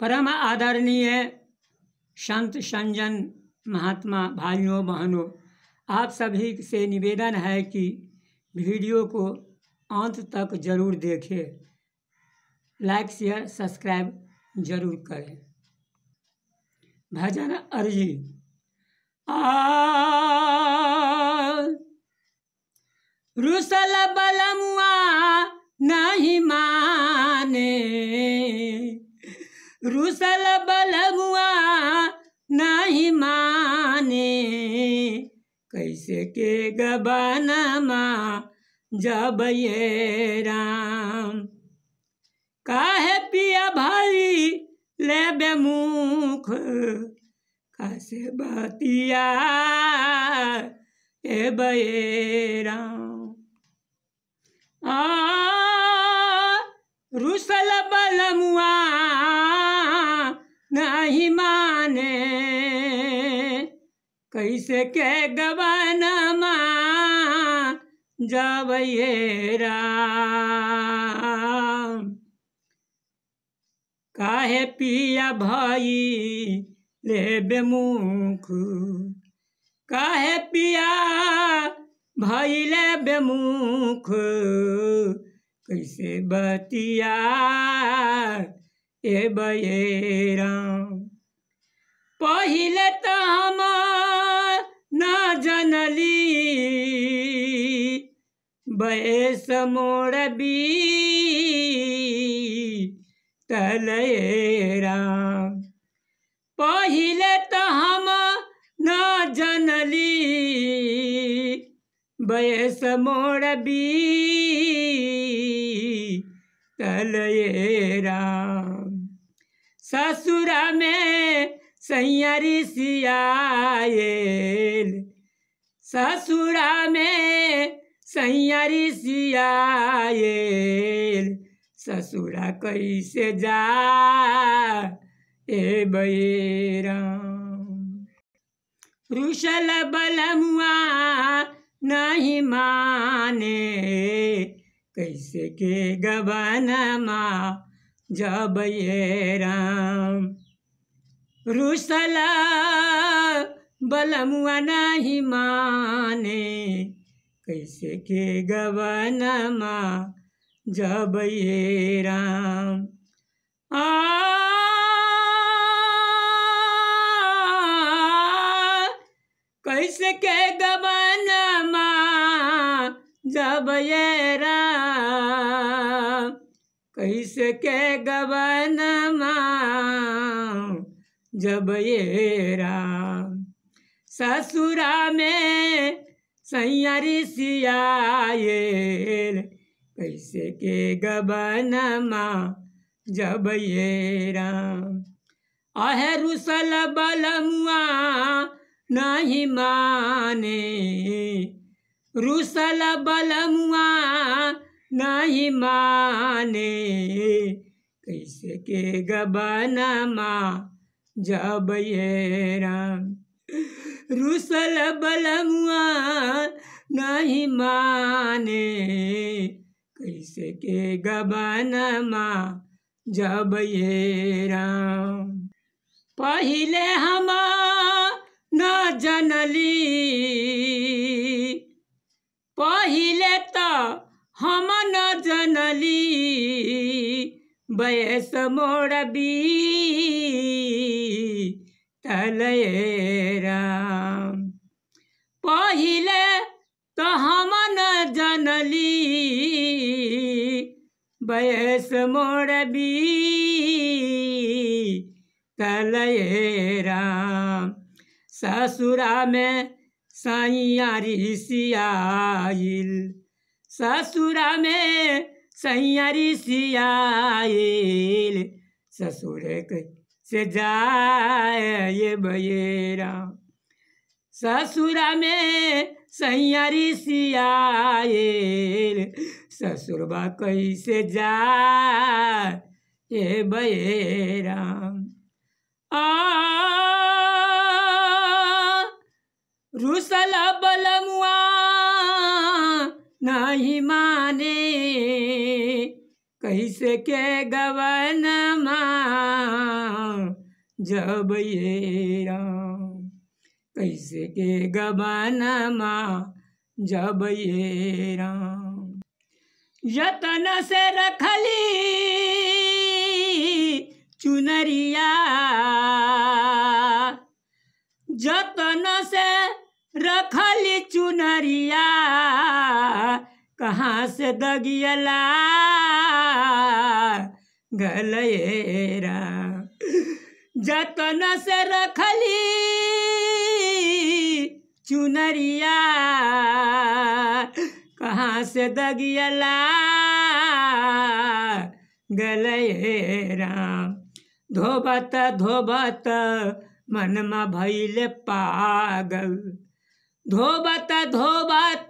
परम आदरणीय संत संजन महात्मा भाइयों बहनों आप सभी से निवेदन है कि वीडियो को अंत तक जरूर देखें लाइक शेयर सब्सक्राइब जरूर करें भजन अर्जी आ रुसल बलमुआ नहीं माने रुसल बलगुआ नहीं माने कैसे के गबनमा जब ये राम काहे पिया भाई ले बेमुख कैसे बतिया ए बे राम आ रुसल बलमुआ नहीं माने कैसे के गबनमा जबये काहे पिया भाई ले बेमुख काहे पिया भाई ले बेमुख कैसे बतिया ए बयेराम पहले तो हम न जनली बैस मोड़ बी तलराम पहले तो हम न जनली बैस मोड़ बी ससुरा में सैयरी सियाएल ससुरा में सैयरी सियाए ससुरा कैसे जा ए बैराम बलमुआ नहीं माने कैसे के गबन माँ जब ये राम रुसला बलमुआ नहीं माने कैसे के गवनमा ये राम आ कैसे के गवनमा जब ये राम के गबन जब ये राम ससुरा में सैयरी सिया कैसे के गबन जब ये राम अहे रुसल बलमुआ नहीं माने रुसल बलमुआ नहीं माने कैसे के गबाना माँ जब ये राम रुसल बलमुआ नहीं माने कैसे के गबाना माँ जब ये राम पहले हम न जनली पहले तो हम न जनली बयस मोड़बी तलय राम पहिले तो हम न जनली बयस मोड़बी तलय राम ससुरा में सैया ऋषि आइल ससुरा में सैयारी सियाल ससुर से जाए बेरा ससुरा में सैयारी सियाल ससुरबा कैसे जाए बेरा आ रुसला बलमुआ नहीं माने कैसे के गवन जब ये राम कैसे के गवन जब ये राम यतन से रखली रखली चुनरिया कहाँ से दगियला गलएरा जतन से रखली चुनरिया कहाँ से दगियला गलएरा धोबत धोबत मन में भैले पागल धोबत धोबत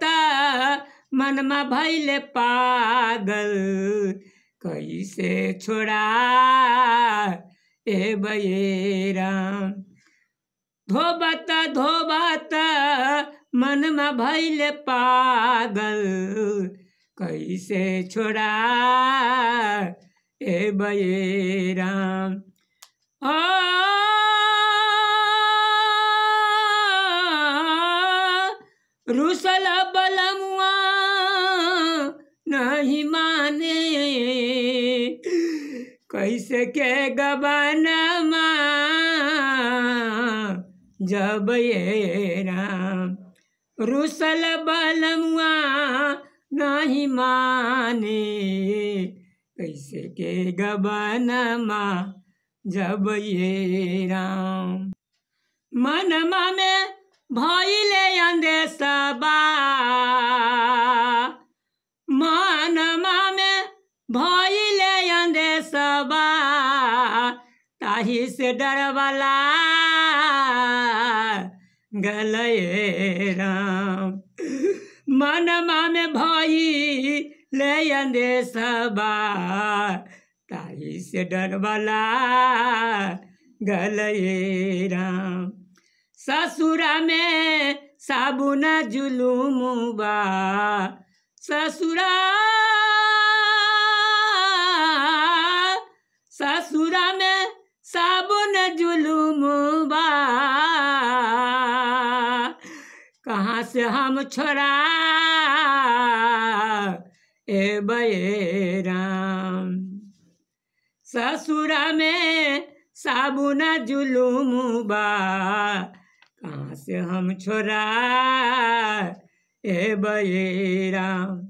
में भैल पागल कैसे छोड़ा ए बये राम धोबत धोबत में भैल पागल कैसे छोड़ा ए बये राम ओ रुसल बलमुआ नहीं माने कैसे के गबनमा जब ये राम रुसल बलमुआ नहीं माने कैसे के गबनमा जब ये राम मनमा में भइले अंद भइले सबा ताही से डरबला गल राम मनमा में भई ले सबा ताही से डरबला गल राम ससुरा में साबुना जुलूम बा ससुरा ससुरा में साबुन जुलूम बा कहाँ से हम छोड़ा ए बे राम ससुरा में साबुन जुलूम बा कहाँ से हम छोड़ा ए बे राम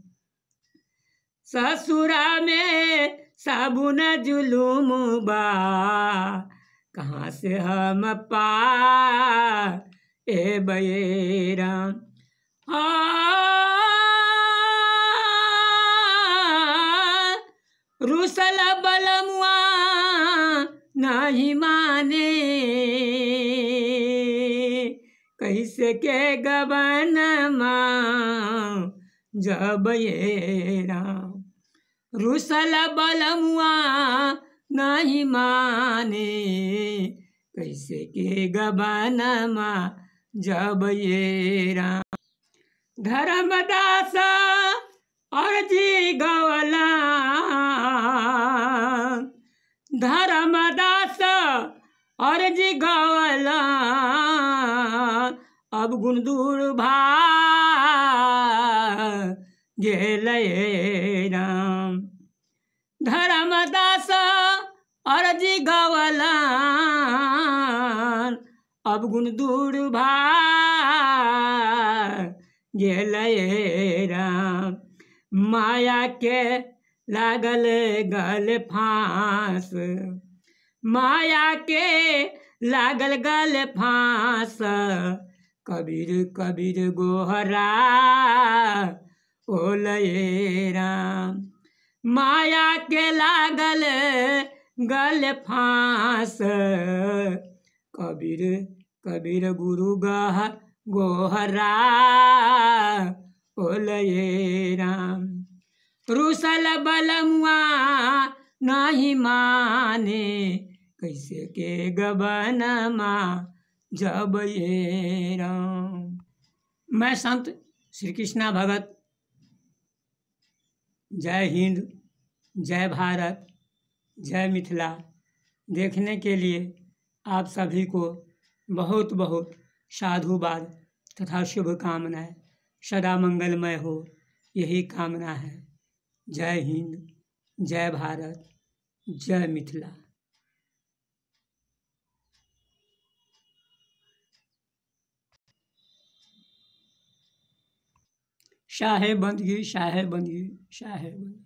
ससुरा में साबुन जुलूम बा कहाँ से हम पार ए बयरा रुसल बलमुआ नहीं माने कैसे के गबन मां जब ये राम रुसल बलमुआ नहीं माने कैसे के गबनमा जब ये राम धर्म दासा और जी गवला धर्म दासा और जी गवला अब गुण दूर भा गे राम धर्मदास अर्जी गवलान अब गुण दूर गेल राम माया के लागल गल फांस माया के लागल गल फांस कबीर कबीर गोहरा ओलये राम माया के लागल गल फांस कबीर कबीर गुरु गह गोहरा बोलये राम रुसल बलमुआ नहीं माने कैसे के गबन मा जब ये राम मैं संत श्री कृष्णा भगत जय हिंद जय भारत जय मिथिला देखने के लिए आप सभी को बहुत बहुत साधुवाद तथा शुभकामनाएं सदा मंगलमय हो यही कामना है जय हिंद जय भारत जय मिथिला शाह बंदगी शाह बंदगी शाह बंदगी